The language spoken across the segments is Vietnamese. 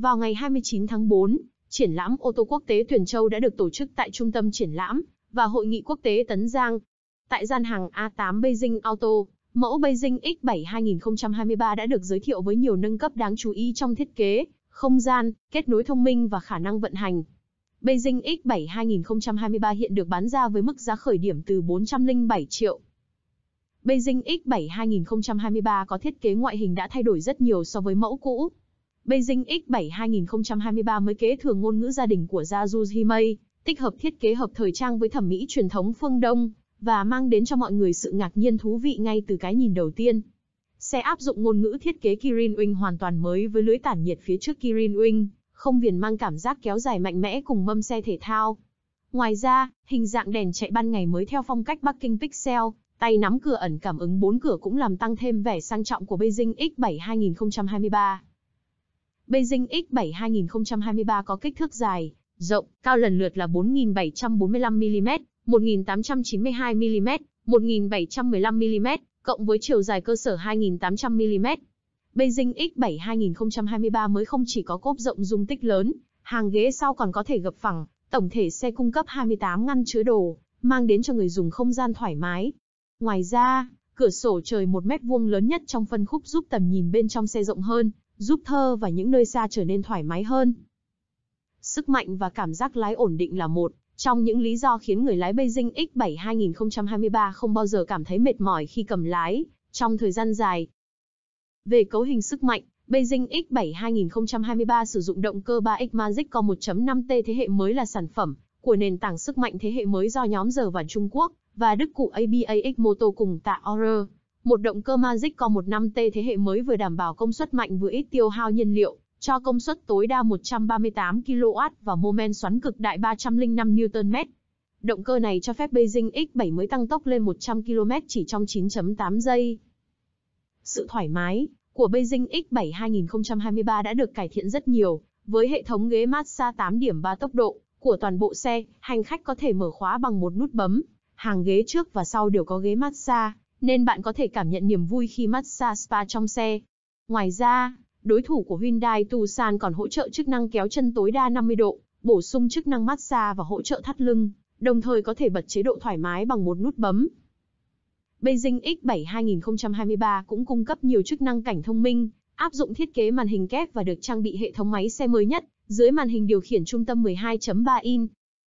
Vào ngày 29 tháng 4, triển lãm ô tô quốc tế Tuyền Châu đã được tổ chức tại Trung tâm Triển lãm và Hội nghị quốc tế Tấn Giang. Tại gian hàng A8 Beijing Auto, mẫu Beijing X7 2023 đã được giới thiệu với nhiều nâng cấp đáng chú ý trong thiết kế, không gian, kết nối thông minh và khả năng vận hành. Beijing X7 2023 hiện được bán ra với mức giá khởi điểm từ 407 triệu. Beijing X7 2023 có thiết kế ngoại hình đã thay đổi rất nhiều so với mẫu cũ, Beijing X7 2023 mới kế thừa ngôn ngữ gia đình của Zazu Himei, tích hợp thiết kế hợp thời trang với thẩm mỹ truyền thống phương Đông, và mang đến cho mọi người sự ngạc nhiên thú vị ngay từ cái nhìn đầu tiên. Xe áp dụng ngôn ngữ thiết kế Kirin Wing hoàn toàn mới với lưới tản nhiệt phía trước Kirin Wing, không viền mang cảm giác kéo dài mạnh mẽ cùng mâm xe thể thao. Ngoài ra, hình dạng đèn chạy ban ngày mới theo phong cách Bắc Kinh Pixel, tay nắm cửa ẩn cảm ứng bốn cửa cũng làm tăng thêm vẻ sang trọng của Beijing X7 2023. Beijing X7 2023 có kích thước dài, rộng, cao lần lượt là 4.745mm, 1.892mm, 1.715mm, cộng với chiều dài cơ sở 2.800mm. Beijing X7 2023 mới không chỉ có cốp rộng dung tích lớn, hàng ghế sau còn có thể gập phẳng, tổng thể xe cung cấp 28 ngăn chứa đồ, mang đến cho người dùng không gian thoải mái. Ngoài ra, cửa sổ trời 1 mét vuông lớn nhất trong phân khúc giúp tầm nhìn bên trong xe rộng hơn, giúp thơ và những nơi xa trở nên thoải mái hơn. Sức mạnh và cảm giác lái ổn định là một trong những lý do khiến người lái Beijing X7 2023 không bao giờ cảm thấy mệt mỏi khi cầm lái trong thời gian dài. Về cấu hình sức mạnh, Beijing X7 2023 sử dụng động cơ 3X Magic Core 1.5T thế hệ mới là sản phẩm của nền tảng sức mạnh thế hệ mới do nhóm giờ và Trung Quốc và Đức cụ ABAX Moto cùng tạo Orer một động cơ Magic 1 15T thế hệ mới vừa đảm bảo công suất mạnh vừa ít tiêu hao nhiên liệu, cho công suất tối đa 138 kW và mô men xoắn cực đại 305 Nm. Động cơ này cho phép Beijing x 7 mới tăng tốc lên 100 km chỉ trong 9.8 giây. Sự thoải mái của Beijing X7 2023 đã được cải thiện rất nhiều, với hệ thống ghế massage 8 điểm 3 tốc độ của toàn bộ xe, hành khách có thể mở khóa bằng một nút bấm. Hàng ghế trước và sau đều có ghế massage, nên bạn có thể cảm nhận niềm vui khi massage spa trong xe. Ngoài ra, đối thủ của Hyundai Tucson còn hỗ trợ chức năng kéo chân tối đa 50 độ, bổ sung chức năng massage và hỗ trợ thắt lưng, đồng thời có thể bật chế độ thoải mái bằng một nút bấm. Beijing X7 2023 cũng cung cấp nhiều chức năng cảnh thông minh, áp dụng thiết kế màn hình kép và được trang bị hệ thống máy xe mới nhất, dưới màn hình điều khiển trung tâm 12.3 in.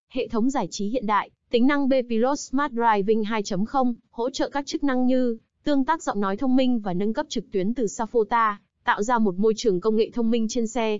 Hệ thống giải trí hiện đại, Tính năng Bpilot Smart Driving 2.0 hỗ trợ các chức năng như tương tác giọng nói thông minh và nâng cấp trực tuyến từ Safota, tạo ra một môi trường công nghệ thông minh trên xe.